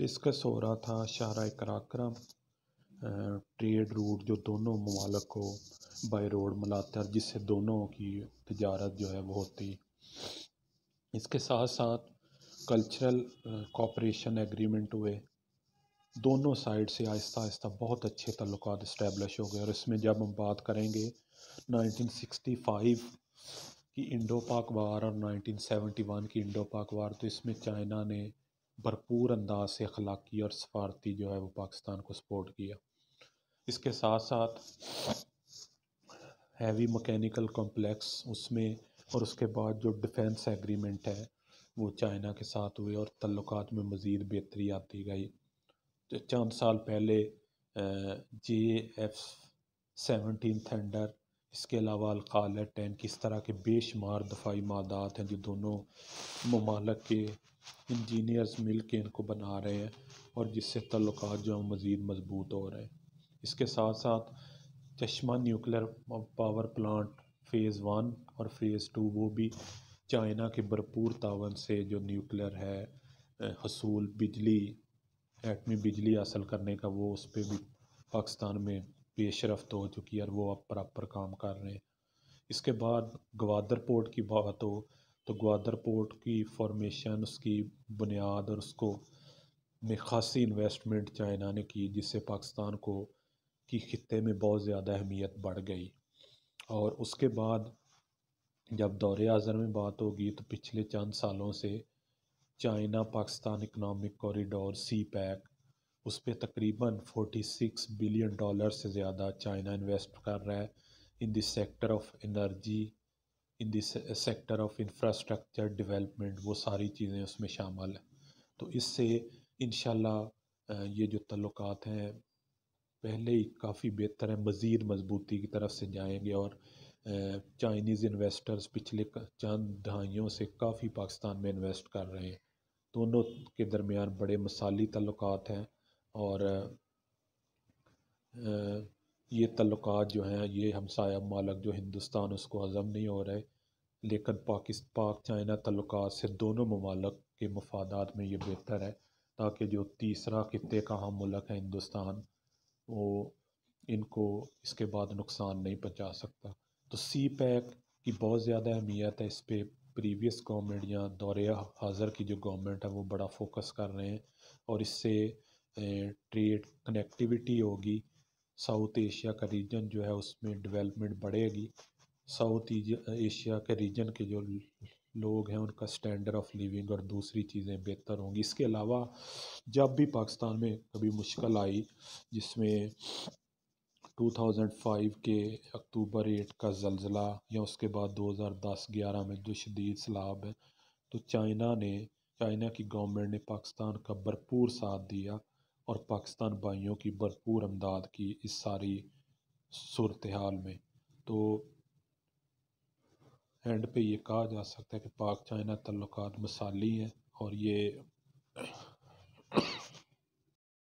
discuss हो रहा था शाहरा कराक्रम ट्रेड रूट जो दोनों ममालक को बाई रोड मिलाता है जिससे दोनों की तजारत जो है वो होती इसके साथ साथ कल्चरल कॉपरेशन एग्रीमेंट हुए दोनों साइड से आहिस्ता आहिस्ता बहुत अच्छे तल्लक़ इस्टेबलिश हो गए और इसमें जब हम बात करेंगे 1965 की इंडो पाक वार और 1971 की इंडो पाक वार तो इसमें चाइना ने भरपूर अंदाज से अखलाकी और सफारती जो है वो पाकिस्तान को सपोर्ट किया इसके साथ साथ हैवी मकैनिकल कॉम्प्लेक्स उसमें और उसके बाद जो डिफेंस एग्रीमेंट है वो चाइना के साथ हुए और तल्लक में मज़ीद बेहतरी आती गई चंद साल पहले जे एफ सेवनटीन थंडर इसके अलावा अलकालटैन किस तरह के बेशुमार दफाई मादात हैं जो दोनों ममालक के इंजीनियर्स मिल के इनको बना रहे हैं और जिससे तल्लक जो हैं मज़ीद मजबूत हो रहे हैं इसके साथ साथ Chashma nuclear power plant phase one और फ़ेज़ टू वो भी चाइना के भरपूर तावन से जो न्यूक्लियर है हसूल बिजली एटमी बिजली हासिल करने का वो उस पर भी पाकिस्तान में पेशरफ्त हो चुकी है और वो अब प्रॉपर काम कर रहे हैं इसके बाद ग्वादर पोर्ट की बात हो तो ग्वादर पोर्ट की फॉर्मेशन उसकी बुनियाद और उसको में खासी इन्वेस्टमेंट चाइना ने की जिससे पाकिस्तान को की खत्े में बहुत ज़्यादा अहमियत बढ़ गई और उसके बाद जब दौरे आज़र में बात होगी तो पिछले चंद सालों से China Pakistan economic corridor CPEC उस पर तकरीबन 46 बिलियन डॉलर से ज़्यादा चाइना इन्वेस्ट कर रहा है in this sector of energy in this sector of infrastructure development वो सारी चीज़ें उसमें शामिल हैं तो इससे इन ये जो तल्लक हैं पहले ही काफ़ी बेहतर है मज़ीद मजबूती की तरफ से जाएंगे और चाइनीज़ इन्वेस्टर्स पिछले चंद दहाइयों से काफ़ी पाकिस्तान में इन्वेस्ट कर रहे हैं दोनों के दरमियान बड़े मसाली तल्लक हैं और ये तल्लक जो हैं ये हमसाया मालक जो हिंदुस्तान उसको हज़म नहीं हो रहे लेकिन पाकिस्तान पाक चाइना तल्लक से दोनों ममालक के मफादात में ये बेहतर है ताकि जो तीसरा खत्े का हम मुल्क है हिंदुस्तान वो इनको इसके बाद नुकसान नहीं पहुँचा सकता तो सी पैक की बहुत ज़्यादा अहमियत है इस पर प्रीवियस गवर्नमेंट या दौरे हाज़र की जो गवर्नमेंट है वो बड़ा फोकस कर रहे हैं और इससे ट्रेड कनेक्टिविटी होगी साउथ एशिया का रीजन जो है उसमें डेवलपमेंट बढ़ेगी साउथ एशिया के रीजन के जो लोग हैं उनका स्टैंडर्ड ऑफ लिविंग और दूसरी चीज़ें बेहतर होंगी इसके अलावा जब भी पाकिस्तान में कभी मुश्किल आई जिसमें 2005 के अक्टूबर 8 का जलजिला या उसके बाद 2010-11 में जो शदीद सलाब है तो चाइना ने चाइना की गवर्नमेंट ने पाकिस्तान का भरपूर साथ दिया और पाकिस्तान भाइयों की भरपूर अमदाद की इस सारी सूरत हाल में तो एंड पे ये कहा जा सकता है कि पाक चाइना तल्लक़ मिसाली हैं और ये